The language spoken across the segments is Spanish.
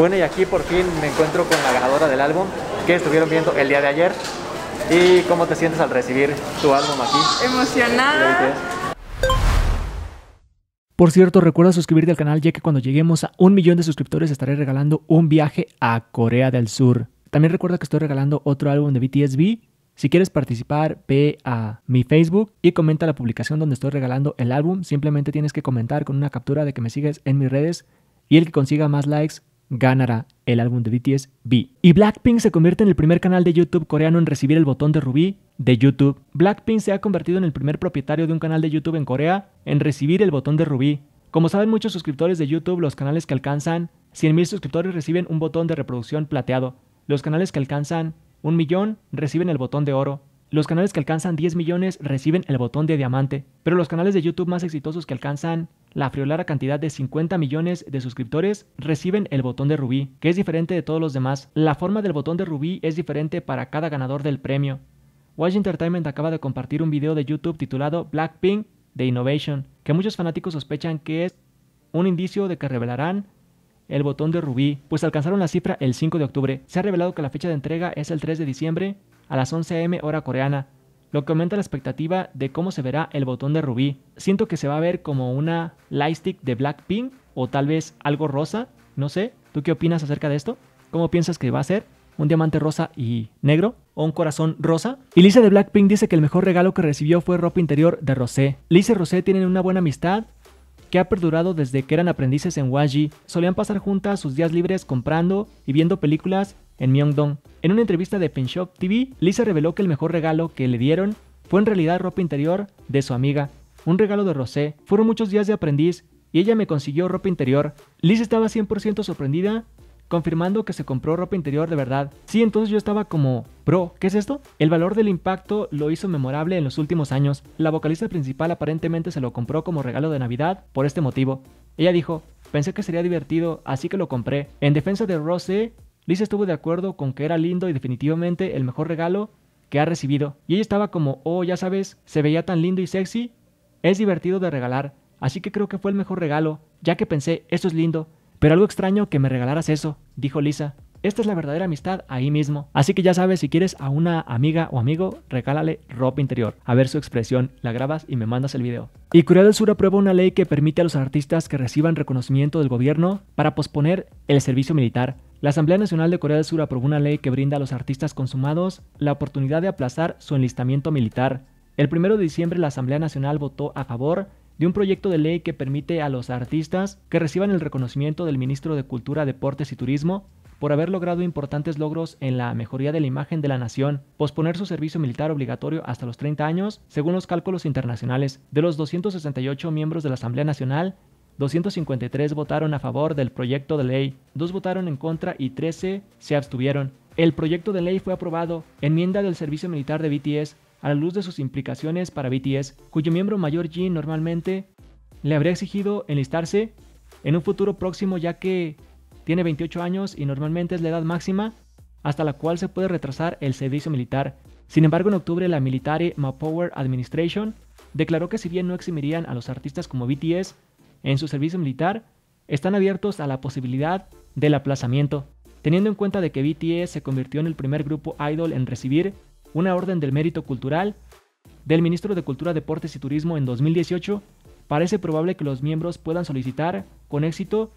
Bueno, y aquí por fin me encuentro con la ganadora del álbum que estuvieron viendo el día de ayer. ¿Y cómo te sientes al recibir tu álbum aquí? Emocionada. Por cierto, recuerda suscribirte al canal ya que cuando lleguemos a un millón de suscriptores estaré regalando un viaje a Corea del Sur. También recuerda que estoy regalando otro álbum de BTSB. Si quieres participar, ve a mi Facebook y comenta la publicación donde estoy regalando el álbum. Simplemente tienes que comentar con una captura de que me sigues en mis redes y el que consiga más likes ganará el álbum de BTS B. Y Blackpink se convierte en el primer canal de YouTube coreano en recibir el botón de rubí de YouTube. Blackpink se ha convertido en el primer propietario de un canal de YouTube en Corea en recibir el botón de rubí. Como saben muchos suscriptores de YouTube, los canales que alcanzan 100.000 suscriptores reciben un botón de reproducción plateado. Los canales que alcanzan un millón reciben el botón de oro. Los canales que alcanzan 10 millones reciben el botón de diamante, pero los canales de YouTube más exitosos que alcanzan la friolara cantidad de 50 millones de suscriptores reciben el botón de rubí, que es diferente de todos los demás. La forma del botón de rubí es diferente para cada ganador del premio. Watch Entertainment acaba de compartir un video de YouTube titulado Blackpink The Innovation, que muchos fanáticos sospechan que es un indicio de que revelarán el botón de rubí, pues alcanzaron la cifra el 5 de octubre. Se ha revelado que la fecha de entrega es el 3 de diciembre a las 11 am hora coreana, lo que aumenta la expectativa de cómo se verá el botón de rubí. Siento que se va a ver como una lightstick de Blackpink o tal vez algo rosa, no sé. ¿Tú qué opinas acerca de esto? ¿Cómo piensas que va a ser? ¿Un diamante rosa y negro? ¿O un corazón rosa? Y Lisa de Blackpink dice que el mejor regalo que recibió fue ropa interior de Rosé. Lisa y Rosé tienen una buena amistad que ha perdurado desde que eran aprendices en Waji, solían pasar juntas sus días libres comprando y viendo películas en Myeongdong. En una entrevista de Pinshop TV, Lisa reveló que el mejor regalo que le dieron fue en realidad ropa interior de su amiga, un regalo de Rosé. Fueron muchos días de aprendiz y ella me consiguió ropa interior. Liz estaba 100% sorprendida confirmando que se compró ropa interior de verdad. Sí, entonces yo estaba como, bro, ¿qué es esto? El valor del impacto lo hizo memorable en los últimos años. La vocalista principal aparentemente se lo compró como regalo de Navidad por este motivo. Ella dijo, pensé que sería divertido, así que lo compré. En defensa de Rose Liz estuvo de acuerdo con que era lindo y definitivamente el mejor regalo que ha recibido. Y ella estaba como, oh, ya sabes, se veía tan lindo y sexy. Es divertido de regalar, así que creo que fue el mejor regalo, ya que pensé, esto es lindo, pero algo extraño que me regalaras eso, dijo Lisa. Esta es la verdadera amistad ahí mismo. Así que ya sabes, si quieres a una amiga o amigo, regálale ropa interior. A ver su expresión, la grabas y me mandas el video. Y Corea del Sur aprueba una ley que permite a los artistas que reciban reconocimiento del gobierno para posponer el servicio militar. La Asamblea Nacional de Corea del Sur aprobó una ley que brinda a los artistas consumados la oportunidad de aplazar su enlistamiento militar. El 1 de diciembre la Asamblea Nacional votó a favor de un proyecto de ley que permite a los artistas que reciban el reconocimiento del ministro de Cultura, Deportes y Turismo por haber logrado importantes logros en la mejoría de la imagen de la nación, posponer su servicio militar obligatorio hasta los 30 años, según los cálculos internacionales. De los 268 miembros de la Asamblea Nacional, 253 votaron a favor del proyecto de ley, 2 votaron en contra y 13 se abstuvieron. El proyecto de ley fue aprobado, enmienda del servicio militar de BTS a la luz de sus implicaciones para BTS, cuyo miembro mayor Jin normalmente le habría exigido enlistarse en un futuro próximo ya que tiene 28 años y normalmente es la edad máxima hasta la cual se puede retrasar el servicio militar. Sin embargo, en octubre la Military Manpower Administration declaró que si bien no eximirían a los artistas como BTS en su servicio militar, están abiertos a la posibilidad del aplazamiento, teniendo en cuenta de que BTS se convirtió en el primer grupo idol en recibir una Orden del Mérito Cultural del ministro de Cultura, Deportes y Turismo en 2018, parece probable que los miembros puedan solicitar, con éxito,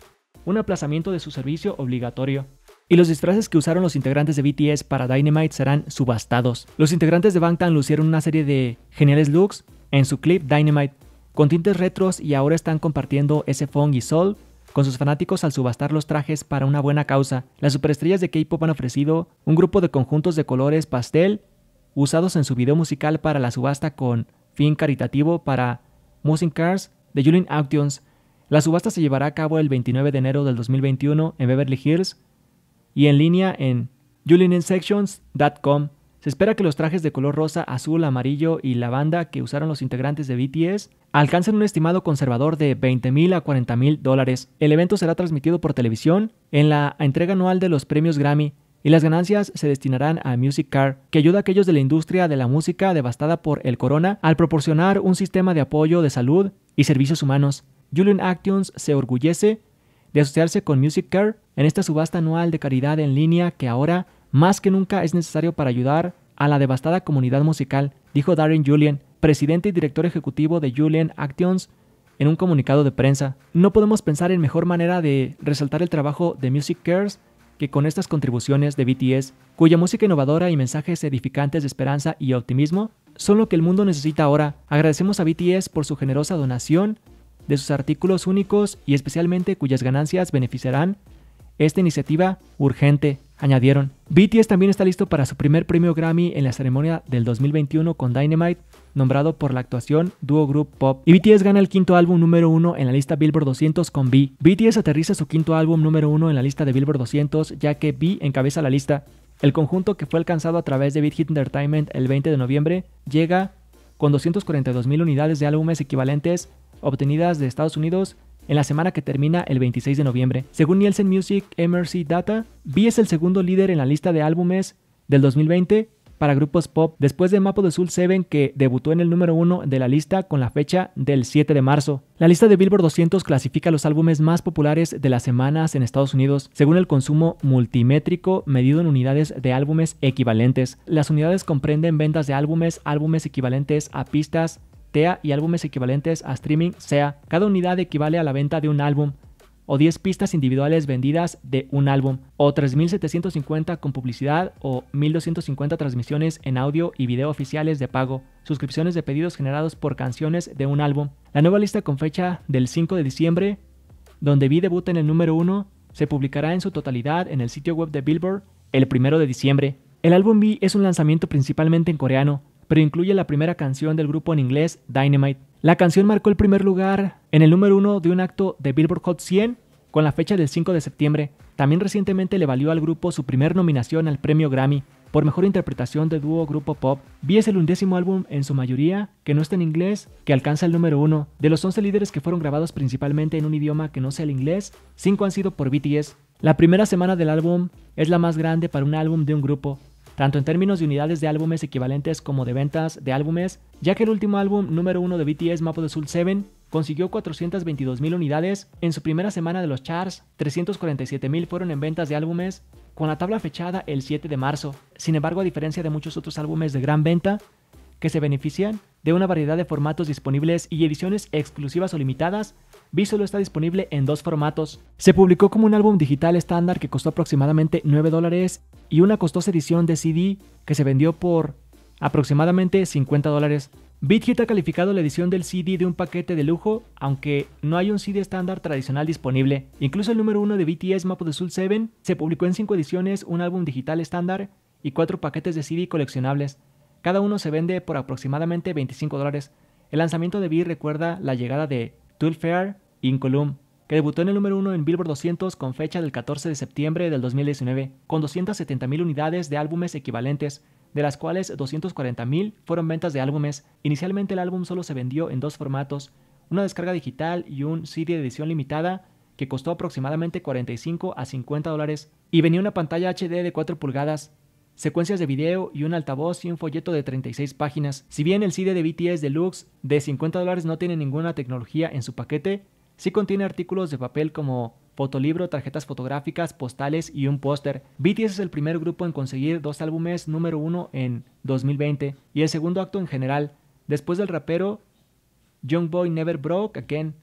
un aplazamiento de su servicio obligatorio. Y los disfraces que usaron los integrantes de BTS para Dynamite serán subastados. Los integrantes de Bangtan lucieron una serie de geniales looks en su clip Dynamite, con tintes retros y ahora están compartiendo ese funk y soul con sus fanáticos al subastar los trajes para una buena causa. Las superestrellas de K-pop han ofrecido un grupo de conjuntos de colores pastel usados en su video musical para la subasta con fin caritativo para Music Cars de Julian Actions. La subasta se llevará a cabo el 29 de enero del 2021 en Beverly Hills y en línea en julianinsections.com. Se espera que los trajes de color rosa, azul, amarillo y lavanda que usaron los integrantes de BTS alcancen un estimado conservador de $20,000 a $40,000 dólares. El evento será transmitido por televisión en la entrega anual de los premios Grammy y las ganancias se destinarán a Music Care, que ayuda a aquellos de la industria de la música devastada por el corona al proporcionar un sistema de apoyo de salud y servicios humanos. Julian Actions se orgullece de asociarse con Music Care en esta subasta anual de caridad en línea que ahora más que nunca es necesario para ayudar a la devastada comunidad musical, dijo Darren Julian, presidente y director ejecutivo de Julian Actions, en un comunicado de prensa. No podemos pensar en mejor manera de resaltar el trabajo de Music Cares que con estas contribuciones de BTS, cuya música innovadora y mensajes edificantes de esperanza y optimismo son lo que el mundo necesita ahora. Agradecemos a BTS por su generosa donación de sus artículos únicos y especialmente cuyas ganancias beneficiarán esta iniciativa urgente. Añadieron, BTS también está listo para su primer premio Grammy en la ceremonia del 2021 con Dynamite, nombrado por la actuación Duo Group Pop. Y BTS gana el quinto álbum número uno en la lista Billboard 200 con B. BTS aterriza su quinto álbum número uno en la lista de Billboard 200, ya que B encabeza la lista. El conjunto que fue alcanzado a través de Beat Hit Entertainment el 20 de noviembre llega con 242.000 unidades de álbumes equivalentes obtenidas de Estados Unidos en la semana que termina el 26 de noviembre. Según Nielsen Music MRC Data, B es el segundo líder en la lista de álbumes del 2020 para grupos pop después de Mapo de Soul 7 que debutó en el número 1 de la lista con la fecha del 7 de marzo. La lista de Billboard 200 clasifica los álbumes más populares de las semanas en Estados Unidos según el consumo multimétrico medido en unidades de álbumes equivalentes. Las unidades comprenden ventas de álbumes, álbumes equivalentes a pistas, TEA y álbumes equivalentes a streaming SEA. Cada unidad equivale a la venta de un álbum o 10 pistas individuales vendidas de un álbum, o 3.750 con publicidad o 1.250 transmisiones en audio y video oficiales de pago, suscripciones de pedidos generados por canciones de un álbum. La nueva lista con fecha del 5 de diciembre, donde vi debuta en el número 1, se publicará en su totalidad en el sitio web de Billboard el 1 de diciembre. El álbum B es un lanzamiento principalmente en coreano, pero incluye la primera canción del grupo en inglés, Dynamite. La canción marcó el primer lugar en el número uno de un acto de Billboard Hot 100 con la fecha del 5 de septiembre. También recientemente le valió al grupo su primer nominación al premio Grammy por mejor interpretación de dúo grupo pop. B es el undécimo álbum en su mayoría que no está en inglés, que alcanza el número uno. De los 11 líderes que fueron grabados principalmente en un idioma que no sea el inglés, 5 han sido por BTS. La primera semana del álbum es la más grande para un álbum de un grupo, tanto en términos de unidades de álbumes equivalentes como de ventas de álbumes, ya que el último álbum número uno de BTS, Map de the Soul 7, consiguió 422.000 unidades en su primera semana de los charts, 347.000 fueron en ventas de álbumes, con la tabla fechada el 7 de marzo. Sin embargo, a diferencia de muchos otros álbumes de gran venta, que se benefician de una variedad de formatos disponibles y ediciones exclusivas o limitadas, B solo está disponible en dos formatos. Se publicó como un álbum digital estándar que costó aproximadamente 9 dólares y una costosa edición de CD que se vendió por aproximadamente 50 dólares. BitHit ha calificado la edición del CD de un paquete de lujo, aunque no hay un CD estándar tradicional disponible. Incluso el número 1 de BTS Map of the Soul 7 se publicó en 5 ediciones, un álbum digital estándar y 4 paquetes de CD coleccionables. Cada uno se vende por aproximadamente 25 dólares. El lanzamiento de Bee recuerda la llegada de Tool Fair Column, que debutó en el número 1 en Billboard 200 con fecha del 14 de septiembre del 2019, con 270.000 unidades de álbumes equivalentes, de las cuales 240.000 fueron ventas de álbumes. Inicialmente el álbum solo se vendió en dos formatos, una descarga digital y un CD de edición limitada que costó aproximadamente 45 a 50 dólares y venía una pantalla HD de 4 pulgadas secuencias de video y un altavoz y un folleto de 36 páginas. Si bien el CD de BTS Deluxe de 50 dólares no tiene ninguna tecnología en su paquete, sí contiene artículos de papel como fotolibro, tarjetas fotográficas, postales y un póster. BTS es el primer grupo en conseguir dos álbumes número uno en 2020 y el segundo acto en general, después del rapero Young Boy Never Broke Again